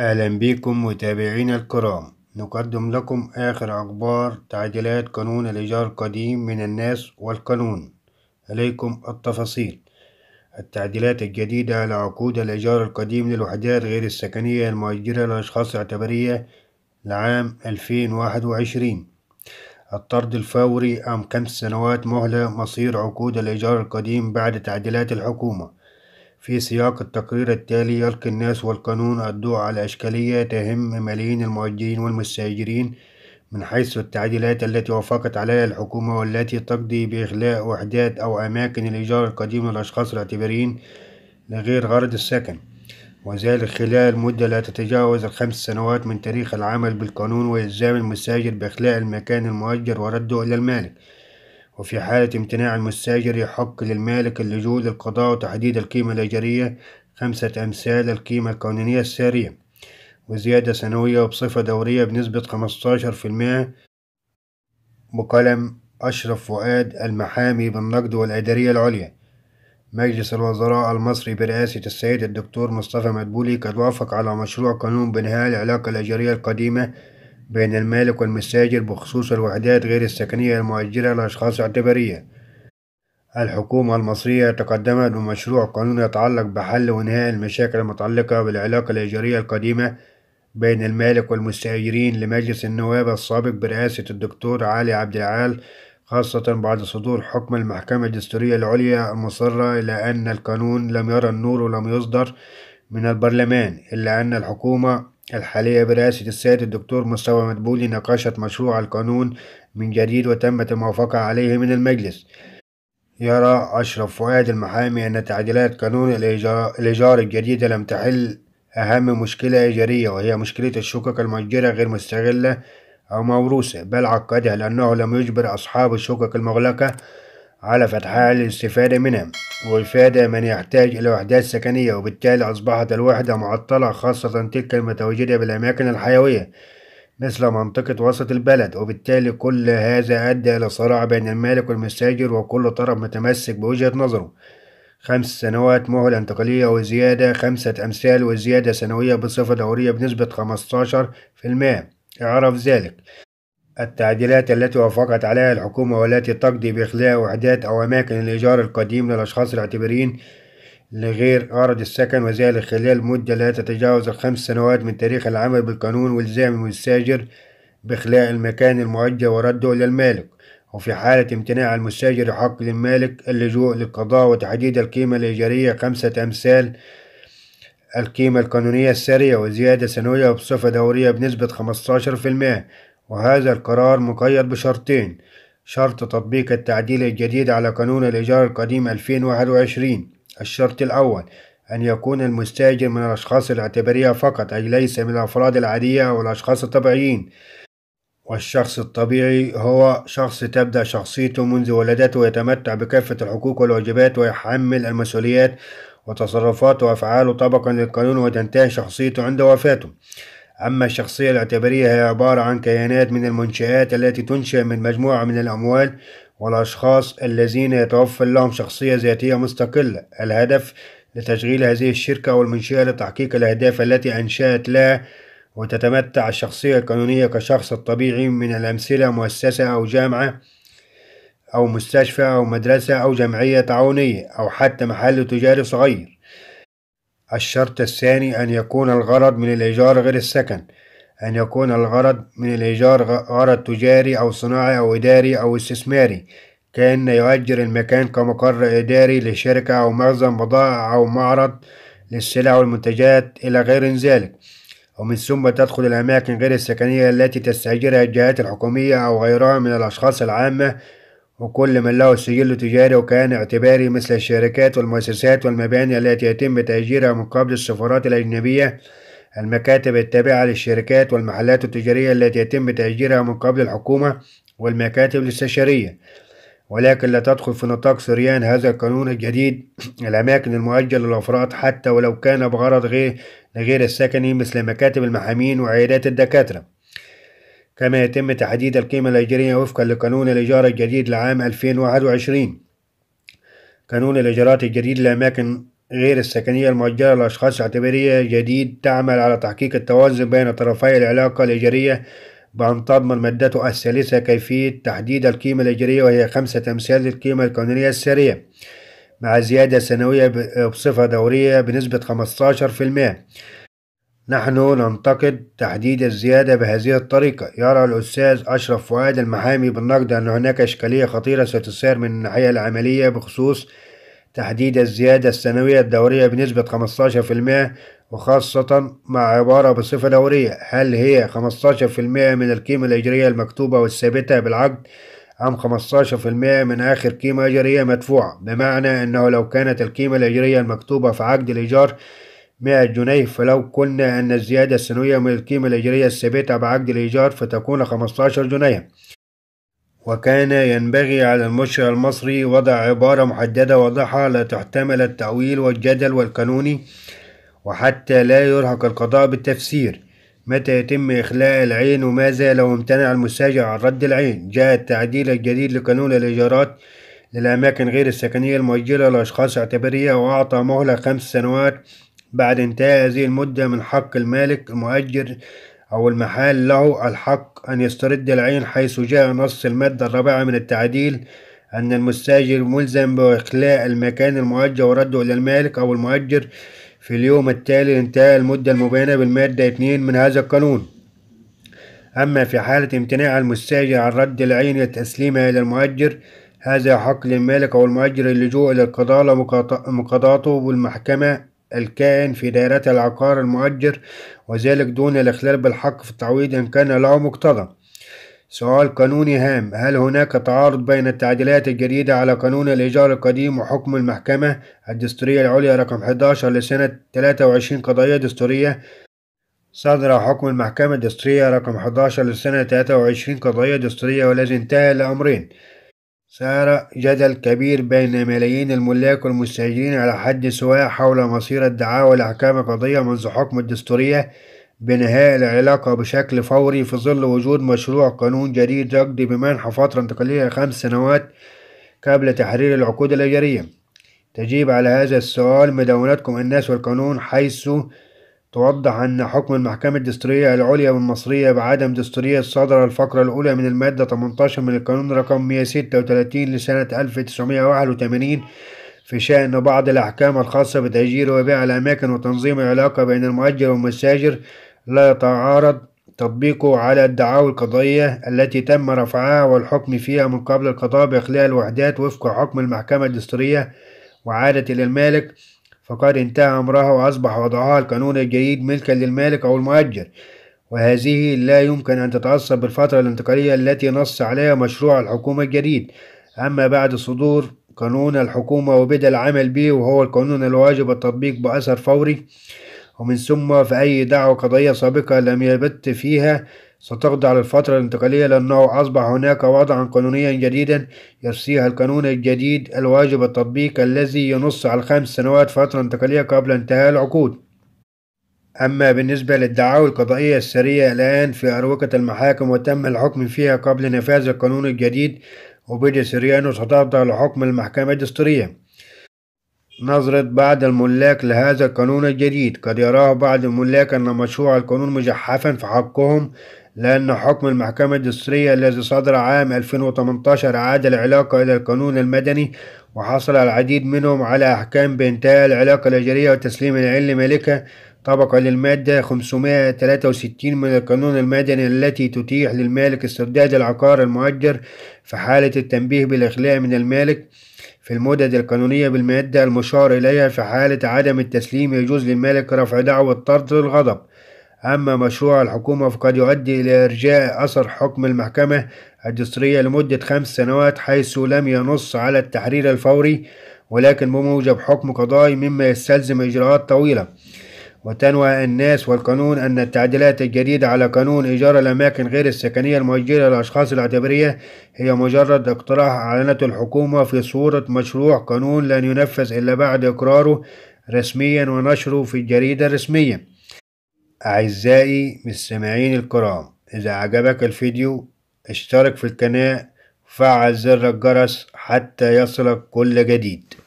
أهلا بكم متابعينا الكرام نقدم لكم آخر أخبار تعديلات قانون الإيجار القديم من الناس والقانون إليكم التفاصيل التعديلات الجديدة على عقود الإيجار القديم للوحدات غير السكنية المؤجرة لأشخاص الاعتبارية لعام 2021 الطرد الفوري أم خمس سنوات مهلة مصير عقود الإيجار القديم بعد تعديلات الحكومة في سياق التقرير التالي يلقي الناس والقانون الضوء على إشكالية تهم ملايين المؤجرين والمستأجرين من حيث التعديلات التي وافقت عليها الحكومة والتي تقضي بإخلاء وحدات أو أماكن الإيجار القديم للأشخاص الاعتباريين لغير غرض السكن وذلك خلال مدة لا تتجاوز الخمس سنوات من تاريخ العمل بالقانون وإلزام المستأجر بإخلاء المكان المؤجر ورده إلى المالك وفي حالة امتناع المستاجر يحق للمالك اللجوء للقضاء وتحديد القيمة الأجرية خمسة أمثال القيمة القانونية السارية وزيادة سنوية وبصفة دورية بنسبة خمستاشر في المائة بقلم أشرف فؤاد المحامي بالنقد والإدارية العليا مجلس الوزراء المصري برئاسة السيد الدكتور مصطفى مدبولي قد وافق على مشروع قانون بإنهاء العلاقة الأجرية القديمة بين المالك والمستاجر بخصوص الوحدات غير السكنية المؤجرة لأشخاص اعتبارية الحكومة المصرية تقدمت بمشروع قانون يتعلق بحل وإنهاء المشاكل المتعلقة بالعلاقة الإيجارية القديمة بين المالك والمستأجرين لمجلس النواب السابق برئاسة الدكتور علي عبد العال خاصة بعد صدور حكم المحكمة الدستورية العليا المصرة إلى أن القانون لم يرى النور ولم يصدر من البرلمان إلا أن الحكومة الحالية برئاسة السيد الدكتور مصطفى مدبولي ناقشت مشروع القانون من جديد وتمت الموافقة عليه من المجلس يرى أشرف فؤاد المحامي أن تعديلات قانون الإيجار الجديدة لم تحل أهم مشكلة إيجارية وهي مشكلة الشقق المؤجرة غير مستغلة أو موروثة بل عقدها لأنه لم يجبر أصحاب الشقق المغلقة على فتحها للاستفادة منها وإفادة من يحتاج إلى وحدات سكنية وبالتالي أصبحت الوحدة معطلة خاصة تلك المتواجدة بالأماكن الحيوية مثل منطقة وسط البلد وبالتالي كل هذا أدى إلى صراع بين المالك والمستأجر وكل طرف متمسك بوجهة نظره خمس سنوات مهلة انتقالية وزيادة خمسة أمثال وزيادة سنوية بصفة دورية بنسبة 15% اعرف ذلك التعديلات التي وافقت عليها الحكومة والتي تقضي بإخلاء وحدات أو أماكن الإيجار القديم للأشخاص الاعتبارين لغير أرض السكن وذلك خلال مدة لا تتجاوز الخمس سنوات من تاريخ العمل بالقانون والزام المستاجر بإخلاء المكان المؤجر ورده إلى المالك وفي حالة امتناع المستاجر حق للمالك اللجوء للقضاء وتحديد القيمة الإيجارية خمسة أمثال القيمة القانونية السارية وزيادة سنوية بصفة دورية بنسبة في المائة. وهذا القرار مقيد بشرطين شرط تطبيق التعديل الجديد على قانون الإيجار القديم 2021 الشرط الأول أن يكون المستأجر من الأشخاص الاعتبارية فقط أي ليس من الأفراد العادية أو الأشخاص الطبيعيين والشخص الطبيعي هو شخص تبدأ شخصيته منذ ولادته ويتمتع بكافة الحقوق والواجبات ويحمل المسؤوليات وتصرفاته وأفعاله طبقا للقانون وتنتهي شخصيته عند وفاته أما الشخصية الاعتبارية هي عبارة عن كيانات من المنشآت التي تنشأ من مجموعة من الأموال والأشخاص الذين يتوفر لهم شخصية ذاتية مستقلة الهدف لتشغيل هذه الشركة أو المنشأة لتحقيق الأهداف التي أنشأت لها وتتمتع الشخصية القانونية كشخص الطبيعي من الأمثلة مؤسسة أو جامعة أو مستشفى أو مدرسة أو جمعية تعاونية أو حتى محل تجاري صغير الشرط الثاني أن يكون الغرض من الإيجار غير السكن أن يكون الغرض من الإيجار غرض تجاري أو صناعي أو إداري أو استثماري كأن يؤجر المكان كمقر إداري لشركة أو مخزن بضائع أو معرض للسلع والمنتجات إلى غير ذلك ومن ثم تدخل الأماكن غير السكنية التي تستأجرها الجهات الحكومية أو غيرها من الأشخاص العامة وكل من له سجل تجاري وكيان اعتباري مثل الشركات والمؤسسات والمباني التي يتم تأجيرها من قبل السفارات الأجنبية المكاتب التابعة للشركات والمحلات التجارية التي يتم تأجيرها من قبل الحكومة والمكاتب الاستشارية ولكن لا تدخل في نطاق سريان هذا القانون الجديد الأماكن المؤجلة للأفراد حتى ولو كان بغرض غير غير السكني مثل مكاتب المحامين وعيادات الدكاترة كما يتم تحديد القيمة الأجرية وفقا لقانون الإيجار الجديد لعام 2021 قانون الإيجارات الجديد للأماكن غير السكنية المؤجرة لأشخاص اعتبارية جديد تعمل على تحقيق التوازن بين طرفي العلاقة الإيجارية بأن تضمن مادته الثالثة كيفية تحديد القيمة الإيجارية وهي خمسة أمثال للقيمة القانونية السارية مع زيادة سنوية بصفة دورية بنسبة في المائة. نحن ننتقد تحديد الزيادة بهذه الطريقة يرى الأستاذ أشرف فؤاد المحامي بالنقد أن هناك إشكالية خطيرة ستسير من الناحية العملية بخصوص تحديد الزيادة السنوية الدورية بنسبة 15% وخاصة مع عبارة بصفة دورية هل هي 15% من القيمة الإجرية المكتوبة والثابتة بالعقد أم 15% من آخر قيمة إجرية مدفوعة بمعنى أنه لو كانت القيمة الإجرية المكتوبة في عقد الإيجار 100 جنيه فلو قلنا أن الزيادة السنوية من القيمة الإجرية الثابتة بعقد الإيجار فتكون 15 جنيه وكان ينبغي على المشرع المصري وضع عبارة محددة واضحة لا تحتمل التأويل والجدل والقانوني وحتى لا يرهق القضاء بالتفسير متى يتم إخلاء العين وماذا لو امتنع المستاجر عن رد العين جاء التعديل الجديد لقانون الإيجارات للأماكن غير السكنية المؤجلة لأشخاص اعتبارية وأعطى مهلة خمس سنوات بعد انتهاء هذه المدة من حق المالك المؤجر أو المحال له الحق أن يسترد العين حيث جاء نص المادة الرابعة من التعديل أن المستاجر ملزم بإخلاء المكان المؤجر ورده إلى المالك أو المؤجر في اليوم التالي لانتهاء المدة المبينة بالمادة 2 من هذا القانون أما في حالة امتناع المستاجر عن رد العين وتسليمها إلى المؤجر هذا حق للمالك أو المؤجر اللجوء إلى القضاء لمقاضاته بالمحكمة الكائن في دائرة العقار المؤجر وذلك دون الإخلال بالحق في التعويض إن كان له مقتضى سؤال قانوني هام هل هناك تعارض بين التعديلات الجديدة على قانون الإيجار القديم وحكم المحكمة الدستورية العليا رقم 11 لسنة 23 قضية دستورية صدر حكم المحكمة الدستورية رقم 11 لسنة 23 قضية دستورية والذي انتهى لأمرين سار جدل كبير بين ملايين الملاك والمستأجرين على حد سواء حول مصير الدعاوى لإحكام قضية منذ حكم الدستورية بنهاء العلاقة بشكل فوري في ظل وجود مشروع قانون جديد يقضي بمنح فترة انتقالية خمس سنوات قبل تحرير العقود الإيجارية تجيب على هذا السؤال مدونتكم الناس والقانون حيث توضح أن حكم المحكمة الدستورية العليا المصرية بعدم دستورية صدر الفقرة الأولى من المادة 18 من القانون رقم 136 لسنة 1981 في شأن بعض الأحكام الخاصة بتأجير وبيع الأماكن وتنظيم العلاقة بين المؤجر والمستأجر لا يتعارض تطبيقه على الدعاوى القضائية التي تم رفعها والحكم فيها من قبل القضاء بإخلاء الوحدات وفق حكم المحكمة الدستورية وعادت إلى المالك فقد انتهى أمرها وأصبح وضعها القانون الجديد ملكا للمالك أو المؤجر وهذه لا يمكن أن تتأثر بالفترة الانتقالية التي نص عليها مشروع الحكومة الجديد أما بعد صدور قانون الحكومة وبدأ العمل به وهو القانون الواجب التطبيق بأثر فوري ومن ثم في أي دعوة قضية سابقة لم يبت فيها ستخضع للفترة الانتقالية لأنه أصبح هناك وضعا قانونيا جديدا يرسيها القانون الجديد الواجب التطبيق الذي ينص على خمس سنوات فترة انتقالية قبل انتهاء العقود أما بالنسبة للدعاوى القضائية السرية الآن في أروقة المحاكم وتم الحكم فيها قبل نفاذ القانون الجديد وبدأ سريانو ستخضع لحكم المحكمة الدستورية نظرة بعض الملاك لهذا القانون الجديد قد يراه بعض الملاك أن مشروع القانون مجحفا في حقهم لأن حكم المحكمة الدستورية الذي صدر عام 2018 عاد العلاقة إلى القانون المدني وحصل العديد منهم على أحكام بإنتهاء العلاقة الأجرية وتسليم العلم مالكة طبقا للمادة 563 من القانون المدني التي تتيح للمالك استرداد العقار المؤجر في حالة التنبيه بالإخلاء من المالك في المدد القانونية بالمادة المشار إليها في حالة عدم التسليم يجوز للمالك رفع دعوى الطرد للغضب. أما مشروع الحكومة فقد يؤدي إلى إرجاء أثر حكم المحكمة الدستورية لمدة خمس سنوات حيث لم ينص على التحرير الفوري ولكن بموجب حكم قضائي مما يستلزم إجراءات طويلة وتنوى الناس والقانون أن التعديلات الجديدة على قانون إيجار الأماكن غير السكنية المؤجلة للأشخاص الاعتبارية هي مجرد اقتراح أعلنته الحكومة في صورة مشروع قانون لن ينفذ إلا بعد إقراره رسميا ونشره في الجريدة الرسمية أعزائي مستمعين الكرام إذا عجبك الفيديو اشترك في القناة وفعل زر الجرس حتى يصلك كل جديد